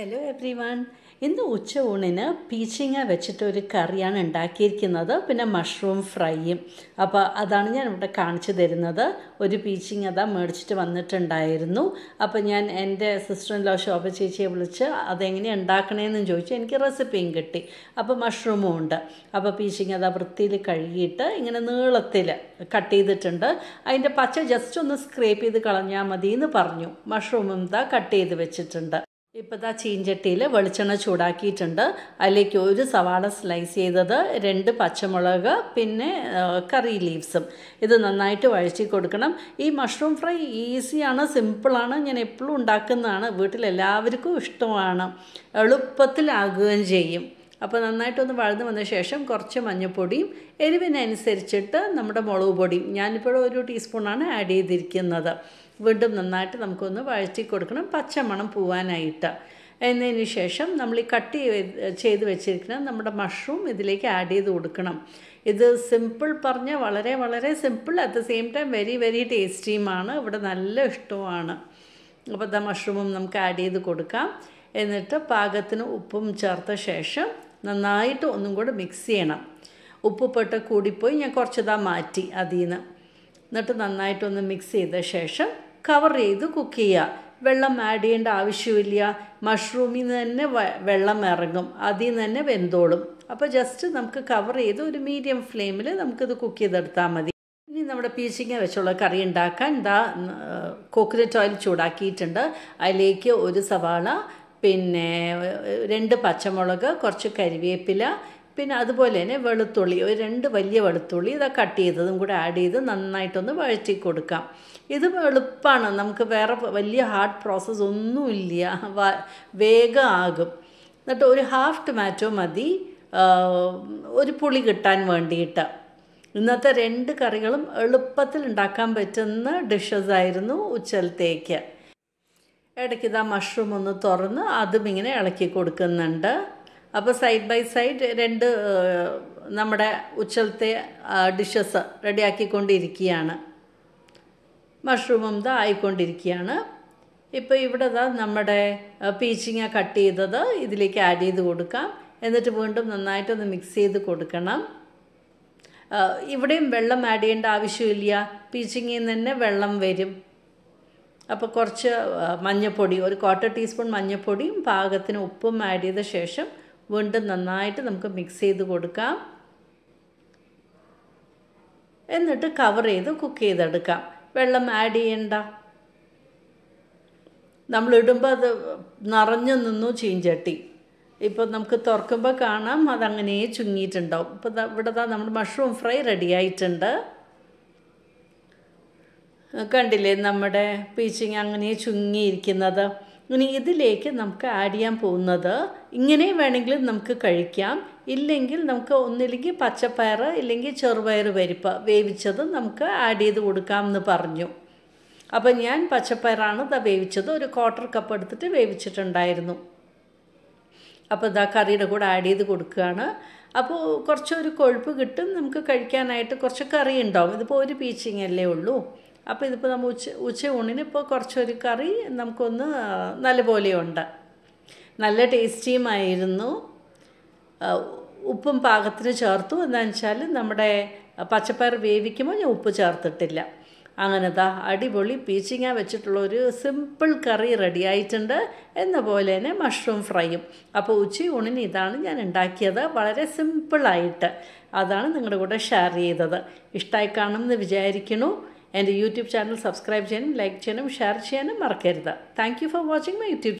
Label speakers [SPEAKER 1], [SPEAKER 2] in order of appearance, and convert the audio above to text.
[SPEAKER 1] hello every one ഇന്ന് ഉച്ച ഊണിന് പീച്ചിങ്ങ വെച്ചിട്ട് ഒരു കറിയാണ് ഉണ്ടാക്കിയിരിക്കുന്നത് പിന്നെ മഷ്റൂം ഫ്രൈയും അപ്പോൾ അതാണ് ഞാൻ ഇവിടെ കാണിച്ചു തരുന്നത് ഒരു പീച്ചിങ് അതാ മേടിച്ചിട്ട് വന്നിട്ടുണ്ടായിരുന്നു അപ്പോൾ ഞാൻ എൻ്റെ ഇൻ ലോ ഷോപ്പ ചേച്ചിയെ വിളിച്ച് അതെങ്ങനെ ഉണ്ടാക്കണേന്ന് ചോദിച്ചു എനിക്ക് റെസിപ്പിയും കിട്ടി അപ്പോൾ മഷ്റൂമും ഉണ്ട് അപ്പോൾ പീച്ചിങ് അതാ വൃത്തിയിൽ കഴുകിയിട്ട് ഇങ്ങനെ നീളത്തിൽ കട്ട് ചെയ്തിട്ടുണ്ട് അതിൻ്റെ പച്ച ജസ്റ്റ് ഒന്ന് സ്ക്രേപ്പ് ചെയ്ത് കളഞ്ഞാൽ മതി എന്ന് പറഞ്ഞു മഷ്റൂമും ഇതാ കട്ട് ചെയ്ത് വെച്ചിട്ടുണ്ട് ഇപ്പോൾ ഇതാ ചീഞ്ചട്ടിയിൽ വെളിച്ചെണ്ണ ചൂടാക്കിയിട്ടുണ്ട് അതിലേക്ക് ഒരു സവാള സ്ലൈസ് ചെയ്തത് രണ്ട് പച്ചമുളക് പിന്നെ കറി ലീവ്സും ഇത് നന്നായിട്ട് വഴറ്റി കൊടുക്കണം ഈ മഷ്റൂം ഫ്രൈ ഈസിയാണ് സിമ്പിളാണ് ഞാൻ എപ്പോഴും ഉണ്ടാക്കുന്നതാണ് വീട്ടിലെല്ലാവർക്കും ഇഷ്ടമാണ് എളുപ്പത്തിലാകുകയും ചെയ്യും അപ്പോൾ നന്നായിട്ടൊന്ന് വഴന്ന് വന്ന ശേഷം കുറച്ച് മഞ്ഞൾപ്പൊടിയും എരിവിനനുസരിച്ചിട്ട് നമ്മുടെ മുളക് പൊടിയും ഞാനിപ്പോഴും ഒരു ടീസ്പൂണാണ് ആഡ് ചെയ്തിരിക്കുന്നത് വീണ്ടും നന്നായിട്ട് നമുക്കൊന്ന് വഴറ്റി കൊടുക്കണം പച്ചമണം പോവാനായിട്ട് എന്നതിന് ശേഷം നമ്മൾ ഈ കട്ട് ചെയ്ത് വെച്ചിരിക്കുന്ന നമ്മുടെ മഷ്റൂം ഇതിലേക്ക് ആഡ് ചെയ്ത് കൊടുക്കണം ഇത് സിമ്പിൾ പറഞ്ഞ വളരെ വളരെ simple at the same time very very ടേസ്റ്റിയുമാണ് ഇവിടെ നല്ല ഇഷ്ടമാണ് അപ്പോൾ ആ മഷ്റൂമും നമുക്ക് ആഡ് ചെയ്ത് കൊടുക്കാം എന്നിട്ട് പാകത്തിന് ഉപ്പും ചേർത്ത ശേഷം നന്നായിട്ട് ഒന്നും കൂടെ മിക്സ് ചെയ്യണം ഉപ്പ് പെട്ട് കൂടിപ്പോയി ഞാൻ കുറച്ചിതാ മാറ്റി അതിൽ നിന്ന് എന്നിട്ട് നന്നായിട്ടൊന്ന് മിക്സ് ചെയ്ത ശേഷം കവർ ചെയ്ത് കുക്ക് ചെയ്യുക വെള്ളം ആഡ് ചെയ്യേണ്ട ആവശ്യമില്ല മഷ്റൂമിൽ നിന്ന് തന്നെ വെള്ളം ഇറങ്ങും അതിൽ നിന്ന് തന്നെ വെന്തോളും അപ്പോൾ ജസ്റ്റ് നമുക്ക് കവർ ചെയ്ത് ഒരു മീഡിയം ഫ്ലെയിമിൽ നമുക്കിത് കുക്ക് ചെയ്തെടുത്താൽ മതി ഇനി നമ്മുടെ പീച്ചിങ്ങ വെച്ചുള്ള കറി ഉണ്ടാക്കാൻ ഇതാ കോക്കനട്ട് ഓയിൽ ചൂടാക്കിയിട്ടുണ്ട് അതിലേക്ക് ഒരു സവാള പിന്നെ രണ്ട് പച്ചമുളക് കുറച്ച് കരിവേപ്പില പിന്നെ അതുപോലെ തന്നെ വെളുത്തുള്ളി ഒരു രണ്ട് വലിയ വെളുത്തുള്ളി ഇതാ കട്ട് ചെയ്തതും കൂടെ ആഡ് ചെയ്ത് നന്നായിട്ടൊന്ന് വഴറ്റി കൊടുക്കാം ഇത് എളുപ്പമാണ് നമുക്ക് വേറെ വലിയ ഹാർഡ് പ്രോസസ്സ് ഒന്നുമില്ല വേഗം ആകും എന്നിട്ട് ഒരു ഹാഫ് ടൊമാറ്റോ മതി ഒരു പുളി കിട്ടാൻ വേണ്ടിയിട്ട് ഇന്നത്തെ രണ്ട് കറികളും എളുപ്പത്തിൽ ഉണ്ടാക്കാൻ പറ്റുന്ന ഡിഷസ് ആയിരുന്നു ഉച്ചലത്തേക്ക് ഇടയ്ക്ക് ഇതാ മഷ്റൂം ഒന്ന് തുറന്ന് അതും ഇങ്ങനെ ഇളക്കി കൊടുക്കുന്നുണ്ട് അപ്പോൾ സൈഡ് ബൈ സൈഡ് രണ്ട് നമ്മുടെ ഉച്ചലത്തെ ഡിഷസ് റെഡിയാക്കിക്കൊണ്ടിരിക്കുകയാണ് മഷ്റൂമും ദാ ആയിക്കൊണ്ടിരിക്കുകയാണ് ഇപ്പോൾ ഇവിടെ ദാ നമ്മുടെ പീച്ചിങ്ങ കട്ട് ചെയ്തത് ഇതിലേക്ക് ആഡ് ചെയ്ത് കൊടുക്കാം എന്നിട്ട് വീണ്ടും നന്നായിട്ടൊന്ന് മിക്സ് ചെയ്ത് കൊടുക്കണം ഇവിടെയും വെള്ളം ആഡ് ചെയ്യേണ്ട ആവശ്യമില്ല പീച്ചിങ്ങിൽ നിന്ന് തന്നെ വെള്ളം വരും അപ്പോൾ കുറച്ച് മഞ്ഞൾപ്പൊടി ഒരു ക്വാർട്ടർ ടീസ്പൂൺ മഞ്ഞൾപ്പൊടിയും പാകത്തിന് ഉപ്പും ആഡ് ചെയ്ത ശേഷം വീണ്ടും നന്നായിട്ട് നമുക്ക് മിക്സ് ചെയ്ത് കൊടുക്കാം എന്നിട്ട് കവർ ചെയ്ത് കുക്ക് ചെയ്തെടുക്കാം വെള്ളം ആഡ് ചെയ്യണ്ട നമ്മൾ ഇടുമ്പോൾ അത് നിറഞ്ഞു നിന്നു ചീഞ്ചട്ടി ഇപ്പോൾ നമുക്ക് തുറക്കുമ്പോൾ കാണാം അതങ്ങനെ ചുങ്ങിയിട്ടുണ്ടാവും ഇപ്പോൾ ഇവിടെ നമ്മുടെ മഷ്റൂം ഫ്രൈ റെഡി ആയിട്ടുണ്ട് കണ്ടില്ലേ നമ്മുടെ പീച്ചിങ് അങ്ങനെ ചുങ്ങിയിരിക്കുന്നത് ഇനി ഇതിലേക്ക് നമുക്ക് ആഡ് ചെയ്യാൻ പോകുന്നത് ഇങ്ങനെ വേണമെങ്കിൽ നമുക്ക് കഴിക്കാം ഇല്ലെങ്കിൽ നമുക്ക് ഒന്നില്ലെങ്കിൽ പച്ചപ്പയർ ഇല്ലെങ്കിൽ ചെറുപയർ പരിപ്പ് വേവിച്ചത് നമുക്ക് ആഡ് ചെയ്ത് കൊടുക്കാമെന്ന് പറഞ്ഞു അപ്പോൾ ഞാൻ പച്ചപ്പയറാണ് ഇതാ വേവിച്ചത് ഒരു ക്വാർട്ടർ കപ്പ് എടുത്തിട്ട് വേവിച്ചിട്ടുണ്ടായിരുന്നു അപ്പോൾ ഇതാ കറിയുടെ കൂടെ ആഡ് ചെയ്ത് കൊടുക്കുകയാണ് അപ്പോൾ കുറച്ചൊരു കൊഴുപ്പ് കിട്ടും നമുക്ക് കഴിക്കാനായിട്ട് കുറച്ച് കറി ഉണ്ടാവും ഇതിപ്പോൾ ഒരു പീച്ചിങ് അല്ലേ ഉള്ളൂ അപ്പോൾ ഇതിപ്പോൾ നമ്മൾ ഉച്ച ഊണിന് ഇപ്പോൾ കുറച്ചൊരു കറി നമുക്കൊന്ന് നല്ലപോലെയുണ്ട് നല്ല ടേസ്റ്റിയുമായിരുന്നു ഉപ്പും പാകത്തിന് ചേർത്തു എന്താണെന്ന് വെച്ചാൽ നമ്മുടെ പച്ചപ്പയർ വേവിക്കുമ്പോൾ ഞാൻ ഉപ്പ് ചേർത്തിട്ടില്ല അങ്ങനെതാ അടിപൊളി പീച്ചിങ്ങ വെച്ചിട്ടുള്ള ഒരു സിമ്പിൾ കറി റെഡി ആയിട്ടുണ്ട് എന്ന പോലെ തന്നെ മഷ്റൂം ഫ്രൈയും അപ്പോൾ ഊണിന് ഇതാണ് ഞാൻ ഉണ്ടാക്കിയത് വളരെ സിമ്പിളായിട്ട് അതാണ് നിങ്ങളുടെ കൂടെ ഷെയർ ചെയ്തത് ഇഷ്ടമായി കാണുമെന്ന് വിചാരിക്കണു എൻ്റെ യൂട്യൂബ് ചാനൽ സബ്സ്ക്രൈബ് ചെയ്യാനും ലൈക്ക് ചെയ്യാനും ഷെയർ ചെയ്യാനും മറക്കരുത് thank you for watching my YouTube